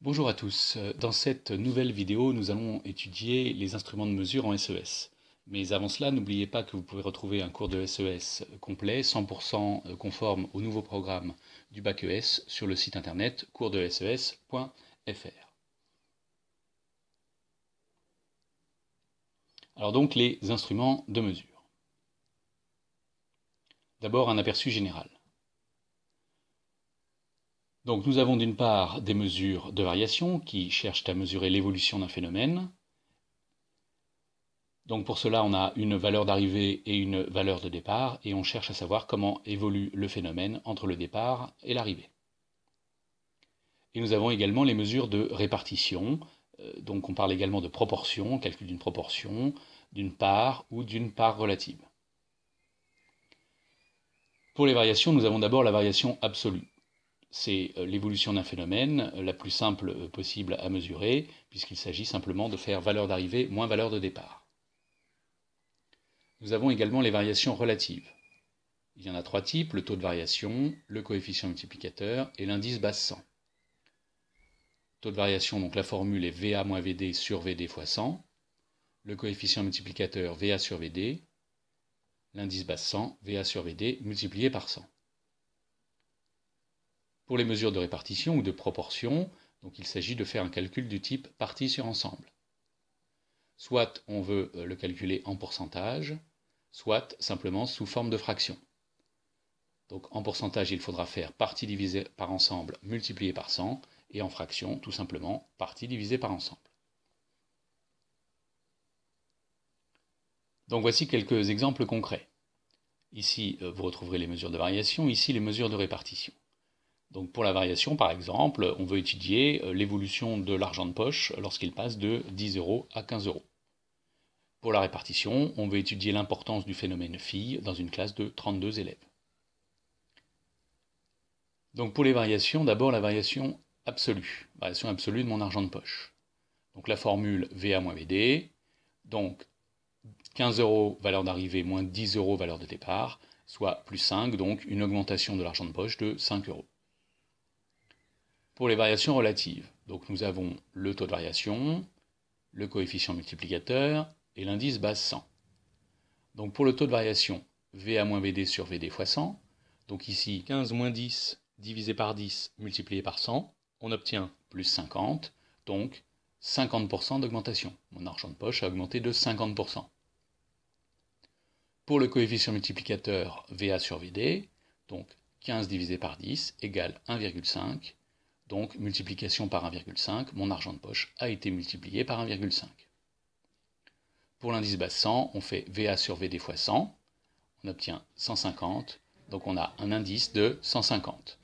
Bonjour à tous, euh, dans cette nouvelle vidéo nous allons étudier les instruments de mesure en SES. E Mais avant cela, n'oubliez pas que vous pouvez retrouver un cours de SES e euh, complet, 100% euh, conforme au nouveau programme du bac ES sur le site internet coursdeses.fr. Alors donc les instruments de mesure. D'abord un aperçu général. Donc nous avons d'une part des mesures de variation qui cherchent à mesurer l'évolution d'un phénomène. Donc pour cela, on a une valeur d'arrivée et une valeur de départ, et on cherche à savoir comment évolue le phénomène entre le départ et l'arrivée. Et nous avons également les mesures de répartition, euh, donc on parle également de proportion, calcul d'une proportion, d'une part ou d'une part relative. Pour les variations, nous avons d'abord la variation absolue c'est euh, l'évolution d'un phénomène euh, la plus simple euh, possible à mesurer, puisqu'il s'agit simplement de faire valeur d'arrivée moins valeur de départ. Nous avons également les variations relatives. Il y en a trois types, le taux de variation, le coefficient multiplicateur et l'indice base 100. Taux de variation, donc la formule est VA moins VD sur VD fois 100. Le coefficient multiplicateur VA sur VD. L'indice base 100, VA sur VD multiplié par 100. Pour les mesures de répartition ou de proportion, donc il s'agit de faire un calcul du type partie sur ensemble. Soit on veut euh, le calculer en pourcentage, soit simplement sous forme de fraction. Donc en pourcentage, il faudra faire partie divisée par ensemble multiplié par 100, et en fraction, tout simplement, partie divisée par ensemble. Donc voici quelques exemples concrets. Ici, euh, vous retrouverez les mesures de variation, ici les mesures de répartition. Donc pour la variation, par exemple, on veut étudier euh, l'évolution de l'argent de poche lorsqu'il passe de 10 euros à 15 euros. Pour la répartition, on veut étudier l'importance du phénomène fille dans une classe de 32 élèves. Donc pour les variations, d'abord la variation absolue, variation absolue de mon argent de poche. Donc la formule VA VD, donc 15 euros valeur d'arrivée moins 10 euros valeur de départ, soit plus 5, donc une augmentation de l'argent de poche de 5 euros pour les variations relatives. Donc nous avons le taux de variation, le coefficient multiplicateur et l'indice base 100. Donc pour le taux de variation, VA moins VD sur VD fois 100, donc ici 15 moins 10 divisé par 10 multiplié par 100, on obtient plus 50, donc 50% d'augmentation. Mon argent de poche a augmenté de 50%. Pour le coefficient multiplicateur VA sur VD, donc 15 divisé par 10 égale 1,5, donc multiplication par 1,5, mon argent de poche a été multiplié par 1,5. Pour l'indice basse 100, on fait VA sur VD fois 100, on obtient 150, donc on a un indice de 150.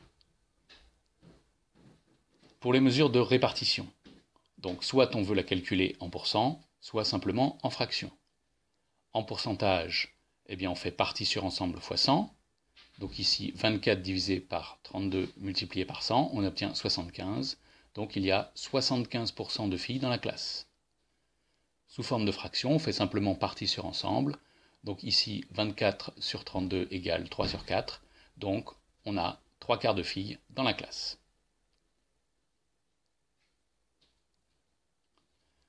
Pour les mesures de répartition, donc soit on veut la calculer en pourcent, soit simplement en fraction. En pourcentage, eh bien on fait partie sur ensemble fois 100, donc ici, 24 divisé par 32 multiplié par 100, on obtient 75. Donc il y a 75% de filles dans la classe. Sous forme de fraction, on fait simplement partie sur ensemble. Donc ici, 24 sur 32 égale 3 sur 4. Donc on a 3 quarts de filles dans la classe.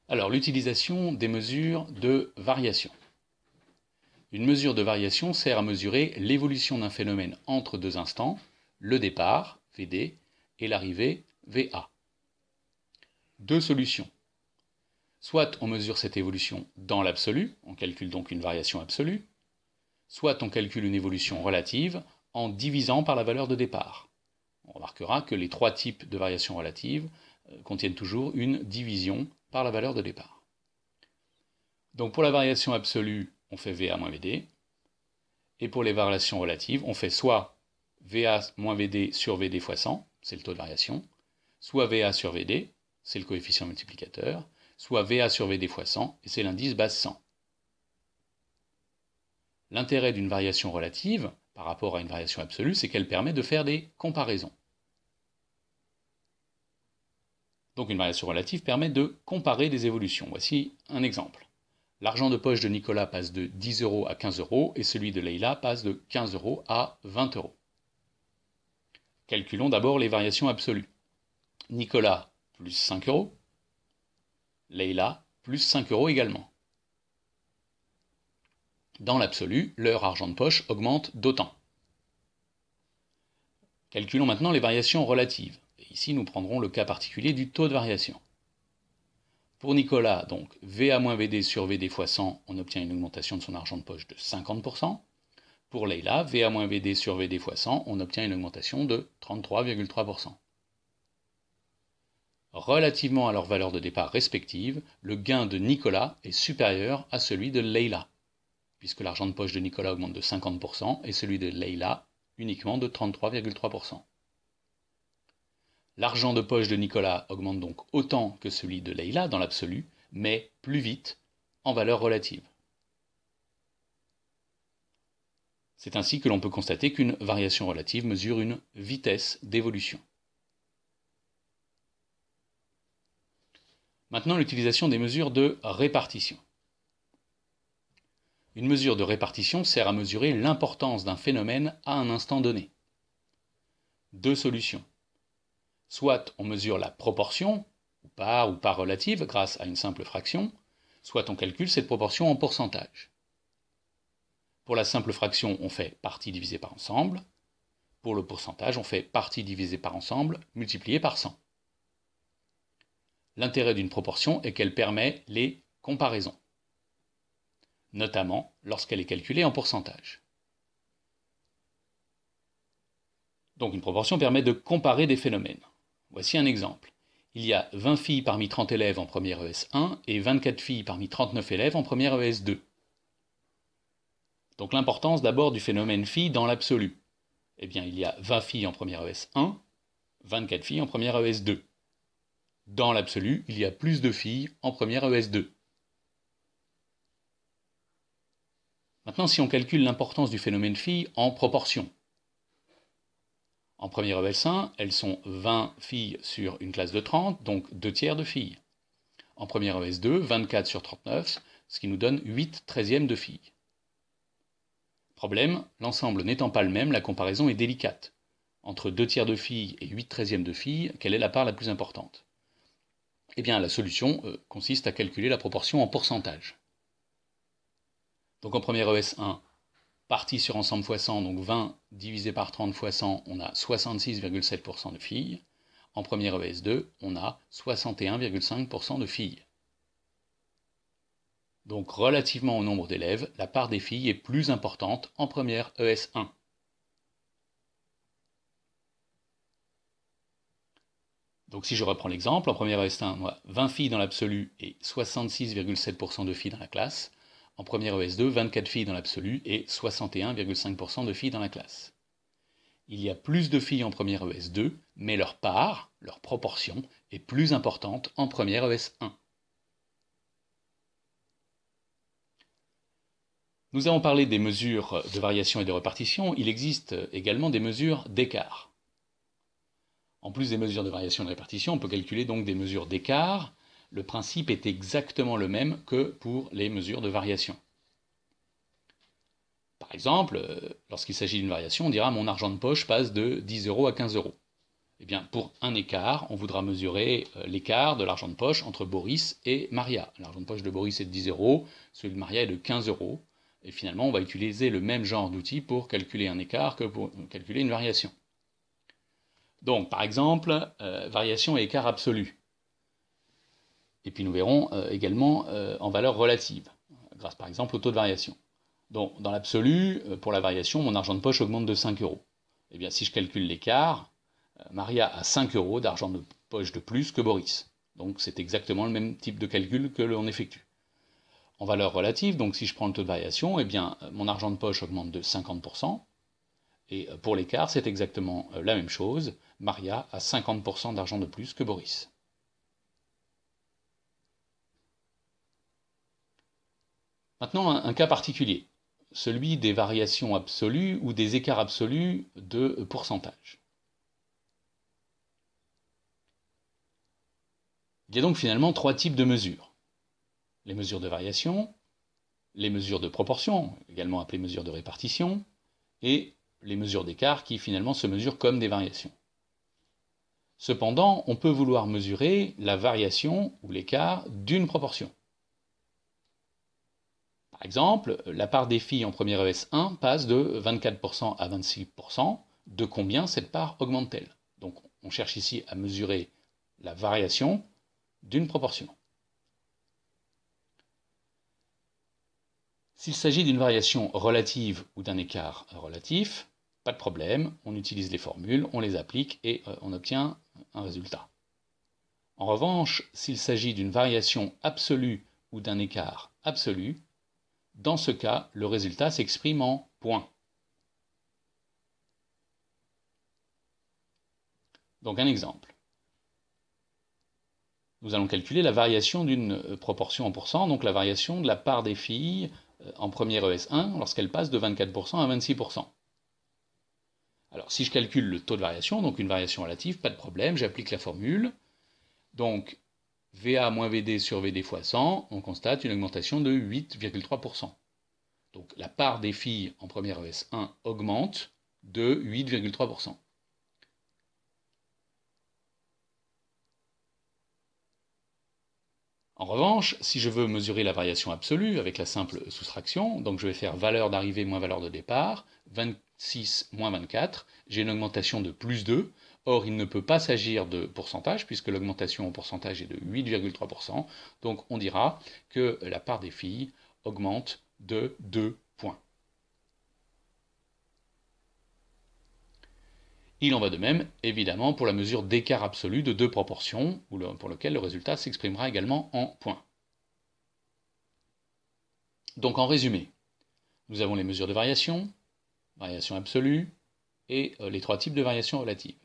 Alors l'utilisation des mesures de variation. Une mesure de variation sert à mesurer l'évolution d'un phénomène entre deux instants, le départ, Vd, et l'arrivée, Va. Deux solutions. Soit on mesure cette évolution dans l'absolu, on calcule donc une variation absolue, soit on calcule une évolution relative en divisant par la valeur de départ. On remarquera que les trois types de variations relatives euh, contiennent toujours une division par la valeur de départ. Donc pour la variation absolue, on fait VA moins VD. Et pour les variations relatives, on fait soit VA moins VD sur VD fois 100, c'est le taux de variation, soit VA sur VD, c'est le coefficient multiplicateur, soit VA sur VD fois 100, et c'est l'indice base 100. L'intérêt d'une variation relative par rapport à une variation absolue, c'est qu'elle permet de faire des comparaisons. Donc une variation relative permet de comparer des évolutions. Voici un exemple. L'argent de poche de Nicolas passe de 10 euros à 15 euros et celui de Leïla passe de 15 euros à 20 euros. Calculons d'abord les variations absolues. Nicolas plus 5 euros, Leïla, plus 5 euros également. Dans l'absolu, leur argent de poche augmente d'autant. Calculons maintenant les variations relatives. ici, nous prendrons le cas particulier du taux de variation. Pour Nicolas, donc VA-VD sur VD fois 100, on obtient une augmentation de son argent de poche de 50%. Pour Leila, VA-VD sur VD fois 100, on obtient une augmentation de 33,3%. Relativement à leurs valeurs de départ respectives, le gain de Nicolas est supérieur à celui de Leila, puisque l'argent de poche de Nicolas augmente de 50% et celui de Leila uniquement de 33,3%. L'argent de poche de Nicolas augmente donc autant que celui de Leila dans l'absolu, mais plus vite, en valeur relative. C'est ainsi que l'on peut constater qu'une variation relative mesure une vitesse d'évolution. Maintenant, l'utilisation des mesures de répartition. Une mesure de répartition sert à mesurer l'importance d'un phénomène à un instant donné. Deux solutions. Soit on mesure la proportion, ou part ou pas relative, grâce à une simple fraction, soit on calcule cette proportion en pourcentage. Pour la simple fraction, on fait partie divisée par ensemble. Pour le pourcentage, on fait partie divisée par ensemble multiplié par 100. L'intérêt d'une proportion est qu'elle permet les comparaisons, notamment lorsqu'elle est calculée en pourcentage. Donc une proportion permet de comparer des phénomènes. Voici un exemple. Il y a 20 filles parmi 30 élèves en première ES1 et 24 filles parmi 39 élèves en première ES2. Donc l'importance d'abord du phénomène fille dans l'absolu. Eh bien, il y a 20 filles en première ES1, 24 filles en première ES2. Dans l'absolu, il y a plus de filles en première ES2. Maintenant, si on calcule l'importance du phénomène fille en proportion, en première ES1, elles sont 20 filles sur une classe de 30, donc 2 tiers de filles. En première es 2, 24 sur 39, ce qui nous donne 8 treizièmes de filles. Problème, l'ensemble n'étant pas le même, la comparaison est délicate. Entre 2 tiers de filles et 8 treizièmes de filles, quelle est la part la plus importante Eh bien, la solution euh, consiste à calculer la proportion en pourcentage. Donc en première ES1, Partie sur ensemble fois 100, donc 20 divisé par 30 fois 100, on a 66,7% de filles. En première ES2, on a 61,5% de filles. Donc relativement au nombre d'élèves, la part des filles est plus importante en première ES1. Donc si je reprends l'exemple, en première ES1, on a 20 filles dans l'absolu et 66,7% de filles dans la classe. En première ES2, 24 filles dans l'absolu et 61,5% de filles dans la classe. Il y a plus de filles en première ES2, mais leur part, leur proportion, est plus importante en première ES1. Nous avons parlé des mesures de variation et de répartition, il existe également des mesures d'écart. En plus des mesures de variation et de répartition, on peut calculer donc des mesures d'écart, le principe est exactement le même que pour les mesures de variation. Par exemple, euh, lorsqu'il s'agit d'une variation, on dira mon argent de poche passe de 10 euros à 15 euros. Eh bien, pour un écart, on voudra mesurer euh, l'écart de l'argent de poche entre Boris et Maria. L'argent de poche de Boris est de 10 euros, celui de Maria est de 15 euros. Et finalement, on va utiliser le même genre d'outil pour calculer un écart que pour euh, calculer une variation. Donc, par exemple, variation et écart absolu. Et puis nous verrons euh, également euh, en valeur relative, grâce par exemple au taux de variation. Donc dans l'absolu, euh, pour la variation, mon argent de poche augmente de 5 euros. Et eh bien si je calcule l'écart, Maria a 5 euros d'argent de poche de plus que Boris. Donc c'est exactement le même type de calcul que l'on effectue. En valeur relative, donc si je prends le taux de variation, eh bien mon argent de poche augmente de 50%. Et pour l'écart, c'est exactement la même chose. Maria a 50% d'argent de plus que Boris. Maintenant, un, cas particulier, celui des variations absolues ou des écarts absolus de pourcentage. Il y a donc finalement trois types de mesures. Les mesures de variation, les mesures de proportion, également appelées mesures de répartition, et les mesures d'écart qui finalement se mesurent comme des variations. Cependant, on peut vouloir mesurer la variation ou l'écart d'une proportion exemple, la part des filles en première ES1 passe de 24% à 26%. De combien cette part augmente-t-elle Donc on cherche ici à mesurer la variation d'une proportion. S'il s'agit d'une variation relative ou d'un écart relatif, pas de problème, on utilise les formules, on les applique et euh, on obtient un résultat. En revanche, s'il s'agit d'une variation absolue ou d'un écart absolu, dans ce cas, le résultat s'exprime en points. Donc un exemple. Nous allons calculer la variation d'une euh, proportion en pourcent, donc la variation de la part des filles euh, en première ES1 lorsqu'elle passe de 24% à 26%. Alors si je calcule le taux de variation, donc une variation relative, pas de problème, j'applique la formule. Donc VA VD sur VD fois 100, on constate une augmentation de 8,3%. Donc la part des filles en première ES1 augmente de 8,3%. En revanche, si je veux mesurer la variation absolue avec la simple soustraction, donc je vais faire valeur d'arrivée moins valeur de départ, 26 moins 24, j'ai une augmentation de plus 2, Or, il ne peut pas s'agir de pourcentage, puisque l'augmentation en pourcentage est de 8,3%. Donc, on dira que la part des filles augmente de 2 points. Il en va de même, évidemment, pour la mesure d'écart absolu de deux proportions, pour lequel le résultat s'exprimera également en points. Donc, en résumé, nous avons les mesures de variation, variation absolue, et euh, les trois types de variations relatives.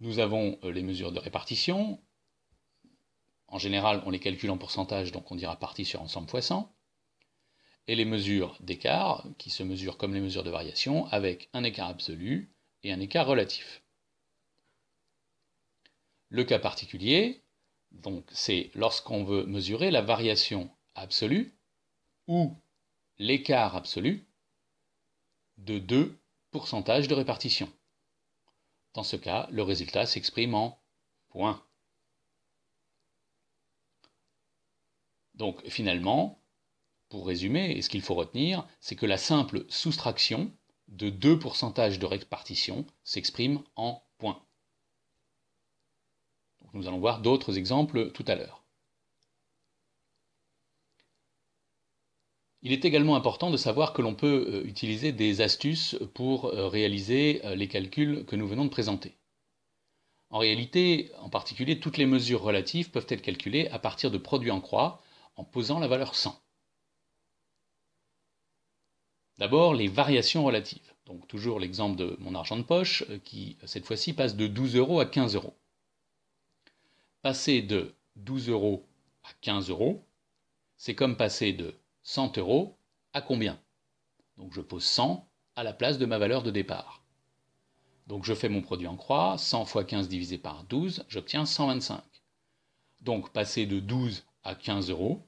Nous avons euh, les mesures de répartition. En général, on les calcule en pourcentage, donc on dira partie sur ensemble fois 100. Et les mesures d'écart, qui se mesurent comme les mesures de variation, avec un écart absolu et un écart relatif. Le cas particulier, donc c'est lorsqu'on veut mesurer la variation absolue ou l'écart absolu de deux pourcentages de répartition. Dans ce cas, le résultat s'exprime en points. Donc finalement, pour résumer, et ce qu'il faut retenir, c'est que la simple soustraction de deux pourcentages de répartition s'exprime en points. nous allons voir d'autres exemples tout à l'heure. Il est également important de savoir que l'on peut euh, utiliser des astuces pour euh, réaliser euh, les calculs que nous venons de présenter. En réalité, en particulier, toutes les mesures relatives peuvent être calculées à partir de produits en croix en posant la valeur 100. D'abord, les variations relatives. Donc toujours l'exemple de mon argent de poche qui, cette fois-ci, passe de 12 euros à 15 euros. Passer de 12 euros à 15 euros, c'est comme passer de 100 euros à combien Donc je pose 100 à la place de ma valeur de départ. Donc je fais mon produit en croix, 100 fois 15 divisé par 12, j'obtiens 125. Donc passer de 12 à 15 euros,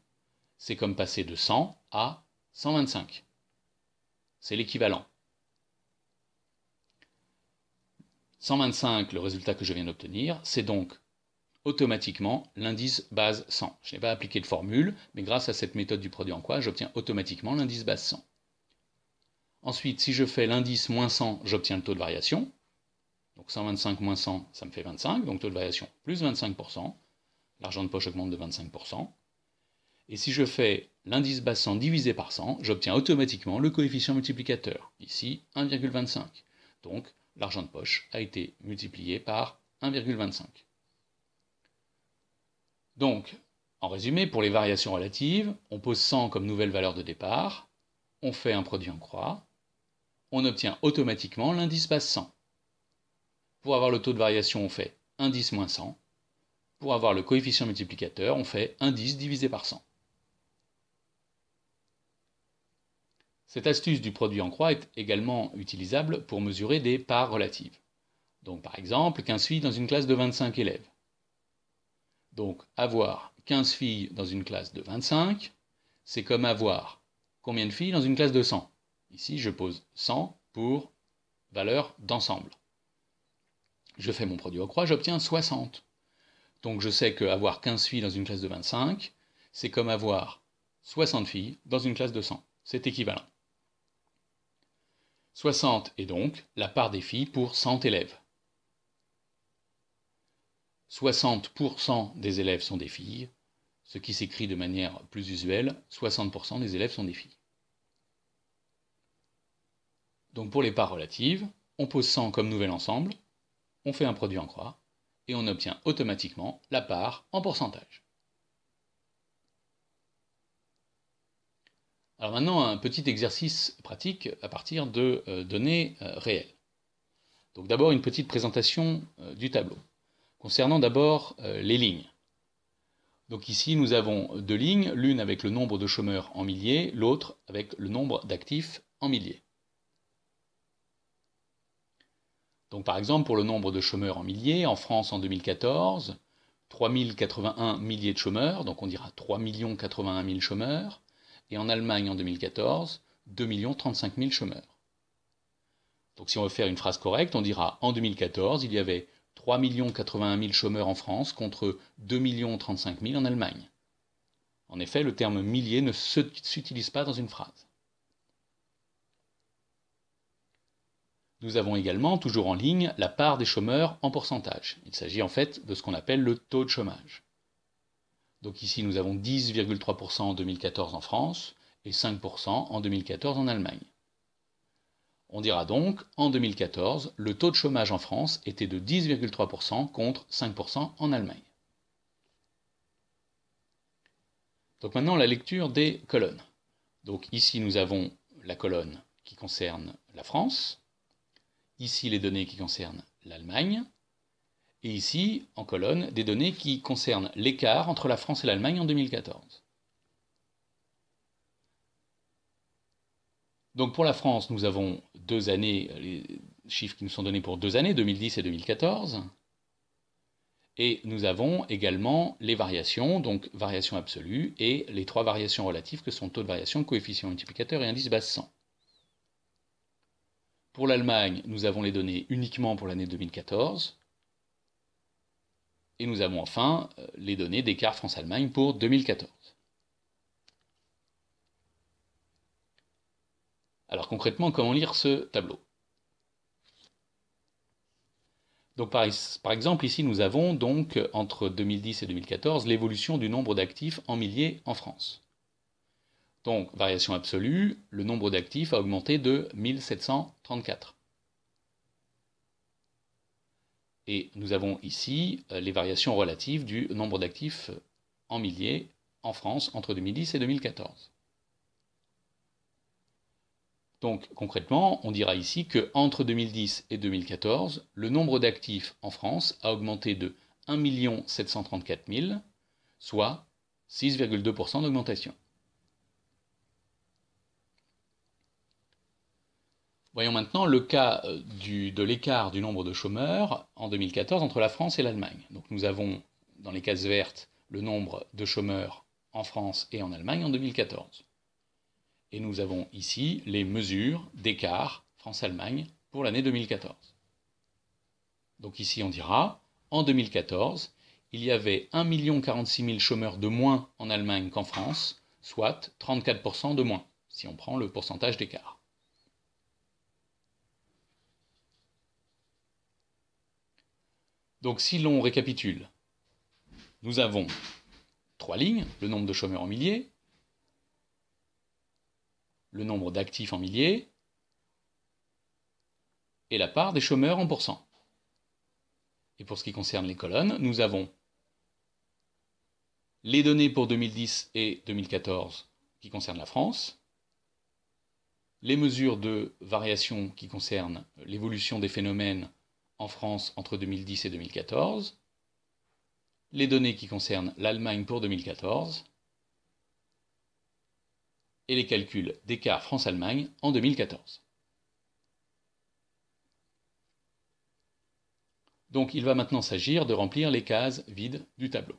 c'est comme passer de 100 à 125. C'est l'équivalent. 125, le résultat que je viens d'obtenir, c'est donc automatiquement l'indice base 100. Je n'ai pas appliqué de formule, mais grâce à cette méthode du produit en quoi, j'obtiens automatiquement l'indice base 100. Ensuite, si je fais l'indice moins 100, j'obtiens le taux de variation. Donc 125 moins 100, ça me fait 25, donc taux de variation plus 25%. L'argent de poche augmente de 25%. Et si je fais l'indice base 100 divisé par 100, j'obtiens automatiquement le coefficient multiplicateur, ici 1,25. Donc l'argent de poche a été multiplié par 1,25. Donc, en résumé, pour les variations relatives, on pose 100 comme nouvelle valeur de départ, on fait un produit en croix, on obtient automatiquement l'indice passe 100. Pour avoir le taux de variation, on fait indice moins 100. Pour avoir le coefficient multiplicateur, on fait indice divisé par 100. Cette astuce du produit en croix est également utilisable pour mesurer des parts relatives. Donc par exemple, 15 suit dans une classe de 25 élèves. Donc avoir 15 filles dans une classe de 25, c'est comme avoir combien de filles dans une classe de 100 Ici, je pose 100 pour valeur d'ensemble. Je fais mon produit en croix, j'obtiens 60. Donc je sais qu'avoir 15 filles dans une classe de 25, c'est comme avoir 60 filles dans une classe de 100. C'est équivalent. 60 est donc la part des filles pour 100 élèves. 60% des élèves sont des filles, ce qui s'écrit de manière plus usuelle, 60% des élèves sont des filles. Donc pour les parts relatives, on pose 100 comme nouvel ensemble, on fait un produit en croix, et on obtient automatiquement la part en pourcentage. Alors maintenant, un petit exercice pratique à partir de euh, données euh, réelles. Donc d'abord, une petite présentation euh, du tableau. Concernant d'abord euh, les lignes. Donc ici, nous avons deux lignes, l'une avec le nombre de chômeurs en milliers, l'autre avec le nombre d'actifs en milliers. Donc par exemple, pour le nombre de chômeurs en milliers, en France en 2014, 3081 milliers de chômeurs, donc on dira 3 81 000 chômeurs, et en Allemagne en 2014, 2 35 000 chômeurs. Donc si on veut faire une phrase correcte, on dira en 2014, il y avait 3 81 000 chômeurs en France contre 2 35 000 en Allemagne. En effet, le terme millier ne s'utilise pas dans une phrase. Nous avons également, toujours en ligne, la part des chômeurs en pourcentage. Il s'agit en fait de ce qu'on appelle le taux de chômage. Donc ici, nous avons 10,3% en 2014 en France et 5% en 2014 en Allemagne. On dira donc, en 2014, le taux de chômage en France était de 10,3% contre 5% en Allemagne. Donc maintenant, la lecture des colonnes. Donc ici, nous avons la colonne qui concerne la France, ici les données qui concernent l'Allemagne, et ici, en colonne, des données qui concernent l'écart entre la France et l'Allemagne en 2014. Donc pour la France, nous avons deux années, les chiffres qui nous sont donnés pour deux années, 2010 et 2014. Et nous avons également les variations, donc variations absolues et les trois variations relatives que sont taux de variation, coefficient multiplicateur et indice base 100. Pour l'Allemagne, nous avons les données uniquement pour l'année 2014. Et nous avons enfin euh, les données d'écart France-Allemagne pour 2014. Alors concrètement, comment lire ce tableau donc par, exemple, ici nous avons donc entre 2010 et 2014 l'évolution du nombre d'actifs en milliers en France. Donc variation absolue, le nombre d'actifs a augmenté de 1734. Et nous avons ici euh, les variations relatives du nombre d'actifs en milliers en France entre 2010 et 2014. Donc concrètement, on dira ici que entre 2010 et 2014, le nombre d'actifs en France a augmenté de 1 734 000, soit 6,2% d'augmentation. Voyons maintenant le cas euh, de l'écart du nombre de chômeurs en 2014 entre la France et l'Allemagne. Donc nous avons dans les cases vertes le nombre de chômeurs en France et en Allemagne en 2014. Et nous avons ici les mesures d'écart France-Allemagne pour l'année 2014. Donc ici, on dira, en 2014, il y avait 1 46 chômeurs de moins en Allemagne qu'en France, soit 34% de moins, si on prend le pourcentage d'écart. Donc si l'on récapitule, nous avons trois lignes, le nombre de chômeurs en milliers, le nombre d'actifs en milliers et la part des chômeurs en pourcent. Et pour ce qui concerne les colonnes, nous avons les données pour 2010 et 2014 qui concernent la France, les mesures de variation qui concernent l'évolution des phénomènes en France entre 2010 et 2014, les données qui concernent l'Allemagne pour 2014, et les calculs cas France-Allemagne en 2014. Donc il va maintenant s'agir de remplir les cases vides du tableau.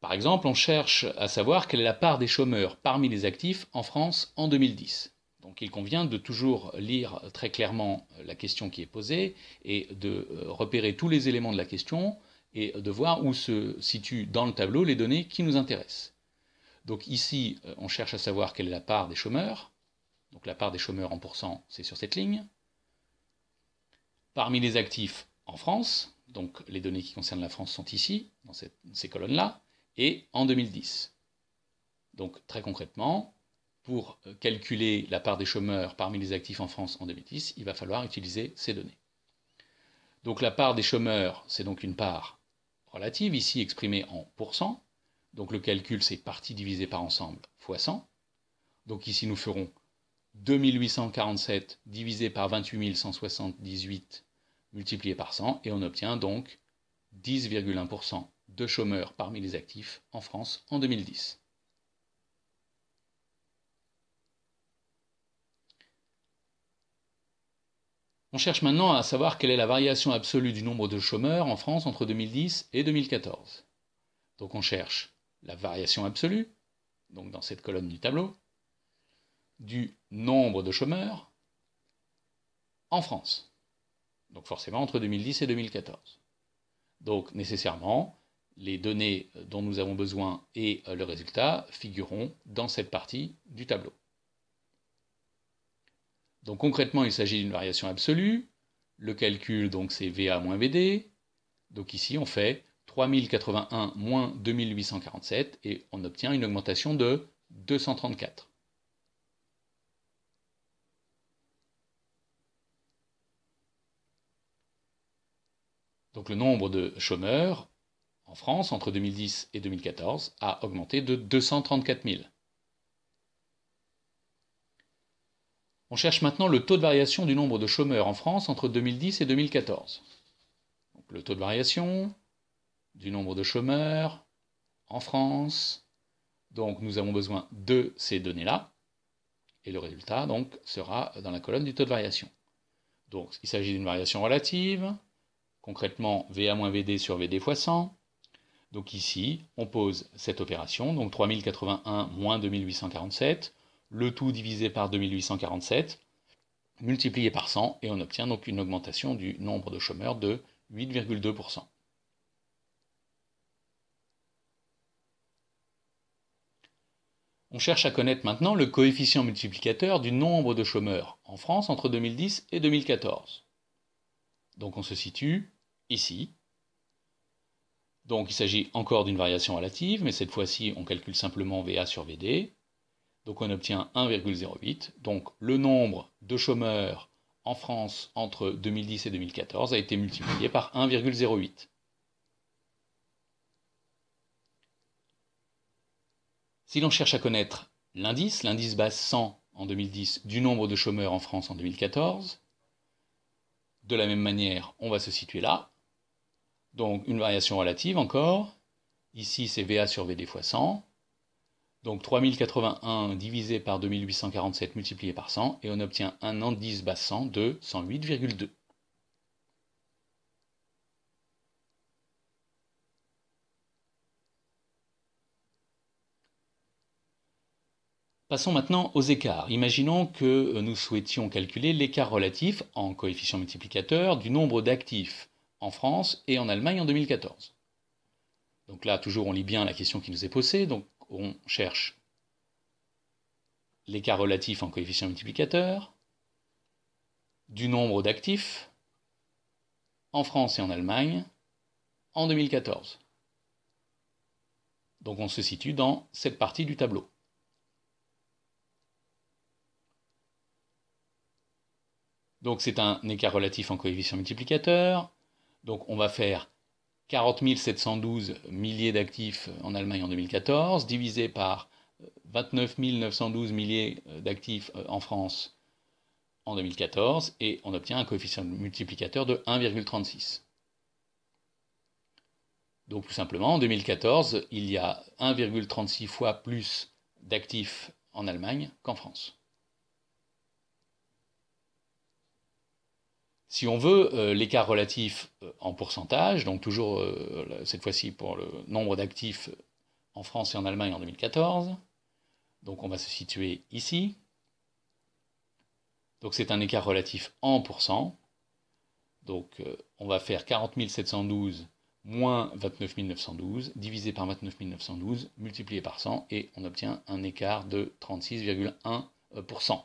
Par exemple, on cherche à savoir quelle est la part des chômeurs parmi les actifs en France en 2010. Donc il convient de toujours lire très clairement la question qui est posée et de euh, repérer tous les éléments de la question et de voir où se situent dans le tableau les données qui nous intéressent. Donc ici, euh, on cherche à savoir quelle est la part des chômeurs. Donc la part des chômeurs en pourcent, c'est sur cette ligne. Parmi les actifs en France, donc les données qui concernent la France sont ici, dans ces colonnes-là, et en 2010. Donc très concrètement, pour euh, calculer la part des chômeurs parmi les actifs en France en 2010, il va falloir utiliser ces données. Donc la part des chômeurs, c'est donc une part relative, ici exprimée en pourcent, donc le calcul, c'est partie divisée par ensemble fois 100. Donc ici, nous ferons 2847 divisé par 28178 multiplié par 100 et on obtient donc 10,1% de chômeurs parmi les actifs en France en 2010. On cherche maintenant à savoir quelle est la variation absolue du nombre de chômeurs en France entre 2010 et 2014. Donc on cherche la variation absolue, donc dans cette colonne du tableau, du nombre de chômeurs en France. Donc forcément entre 2010 et 2014. Donc nécessairement, les données dont nous avons besoin et euh, le résultat figureront dans cette partie du tableau. Donc concrètement, il s'agit d'une variation absolue. Le calcul, donc, c'est VA moins VD. Donc ici, on fait 3081 moins 2847 et on obtient une augmentation de 234. Donc le nombre de chômeurs en France entre 2010 et 2014 a augmenté de 234 000. On cherche maintenant le taux de variation du nombre de chômeurs en France entre 2010 et 2014. le taux de variation, du nombre de chômeurs en France. Donc nous avons besoin de ces données-là. Et le résultat donc, sera dans la colonne du taux de variation. Donc il s'agit d'une variation relative, concrètement VA-VD sur VD fois 100. Donc ici, on pose cette opération, donc 3081 moins 2847, le tout divisé par 2847, multiplié par 100, et on obtient donc une augmentation du nombre de chômeurs de 8,2%. On cherche à connaître maintenant le coefficient multiplicateur du nombre de chômeurs en France entre 2010 et 2014. Donc on se situe ici. Donc il s'agit encore d'une variation relative, mais cette fois-ci on calcule simplement VA sur VD. Donc on obtient 1,08. Donc le nombre de chômeurs en France entre 2010 et 2014 a été multiplié par 1,08. Si l'on cherche à connaître l'indice, l'indice basse 100 en 2010 du nombre de chômeurs en France en 2014, de la même manière, on va se situer là. Donc une variation relative encore. Ici, c'est VA sur VD fois 100. Donc 3081 divisé par 2847 multiplié par 100, et on obtient un indice bas 100 de 108,2. Passons maintenant aux écarts. Imaginons que euh, nous souhaitions calculer l'écart relatif en coefficient multiplicateur du nombre d'actifs en France et en Allemagne en 2014. Donc là, toujours, on lit bien la question qui nous est posée. Donc on cherche l'écart relatif en coefficient multiplicateur du nombre d'actifs en France et en Allemagne en 2014. Donc on se situe dans cette partie du tableau. Donc c'est un écart relatif en coefficient multiplicateur. Donc on va faire 40 712 milliers d'actifs en Allemagne en 2014, divisé par 29 euh, 912 milliers euh, d'actifs euh, en France en 2014, et on obtient un coefficient multiplicateur de 1,36. Donc tout simplement, en 2014, il y a 1,36 fois plus d'actifs en Allemagne qu'en France. Si on veut euh, l'écart relatif euh, en pourcentage, donc toujours euh, cette fois-ci pour le nombre d'actifs en France et en Allemagne en 2014, donc on va se situer ici. Donc c'est un écart relatif en pourcent. Donc on va faire 40 712 moins 29 912 divisé par 29 912 multiplié par 100 et on obtient un écart de 36,1%.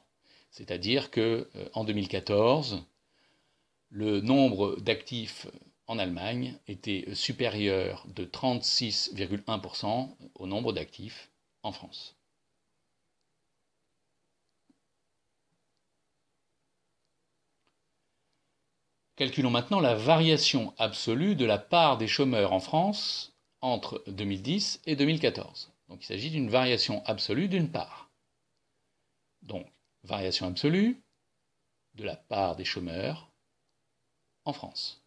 C'est-à-dire que en 2014, le nombre d'actifs en Allemagne était supérieur de 36,1% au nombre d'actifs en France. Calculons maintenant la variation absolue de la part des chômeurs en France entre 2010 et 2014. Donc il s'agit d'une variation absolue d'une part. Donc variation absolue de la part des chômeurs en France.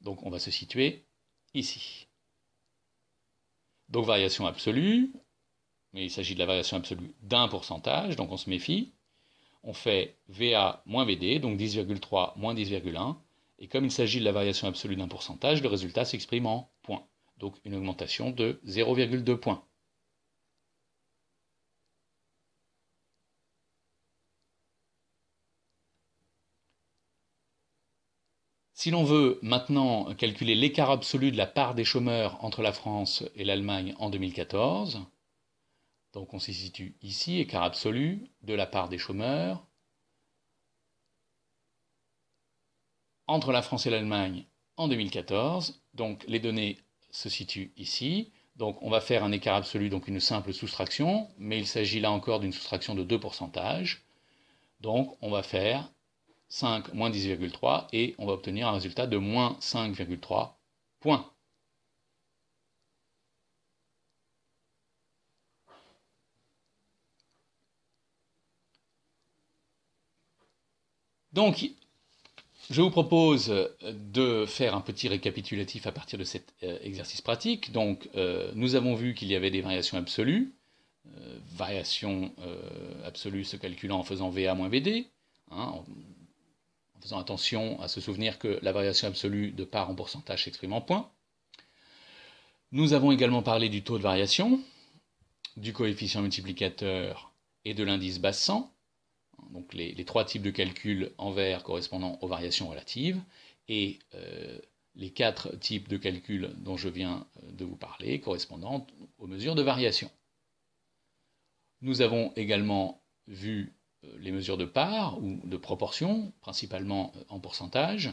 Donc on va se situer ici. Donc variation absolue, mais il s'agit de la variation absolue d'un pourcentage, donc on se méfie. On fait VA moins VD, donc 10,3 moins 10,1. Et comme il s'agit de la variation absolue d'un pourcentage, le résultat s'exprime en points, donc une augmentation de 0,2 points. Si l'on veut maintenant calculer l'écart absolu de la part des chômeurs entre la France et l'Allemagne en 2014, donc on s'y situe ici, écart absolu de la part des chômeurs entre la France et l'Allemagne en 2014. Donc les données se situent ici. Donc on va faire un écart absolu, donc une simple soustraction, mais il s'agit là encore d'une soustraction de 2 pourcentages. Donc on va faire 5 moins 10,3 et on va obtenir un résultat de moins 5,3 points. Donc, je vous propose de faire un petit récapitulatif à partir de cet euh, exercice pratique. Donc, euh, nous avons vu qu'il y avait des variations absolues. Euh, variations absolues se calculant en faisant VA moins VD. Hein, faisant attention à se souvenir que la variation absolue de part en pourcentage s'exprime en points. Nous avons également parlé du taux de variation, du coefficient multiplicateur et de l'indice bassant, 100, donc les, trois types de calculs en vert correspondant aux variations relatives, et euh, les quatre types de calculs dont je viens euh, de vous parler correspondant aux mesures de variation. Nous avons également vu euh, les mesures de part ou de proportion, principalement euh, en pourcentage,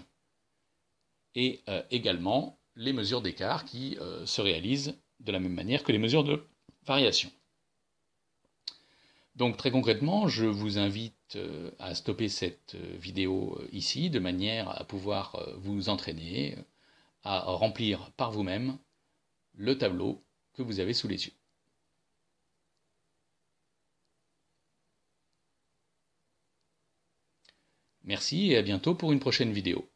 et euh, également les mesures d'écart qui se réalisent de la même manière que les mesures de variation. Donc très concrètement, je vous invite à stopper cette vidéo ici de manière à pouvoir vous entraîner à remplir par vous-même le tableau que vous avez sous les yeux. Merci et à bientôt pour une prochaine vidéo.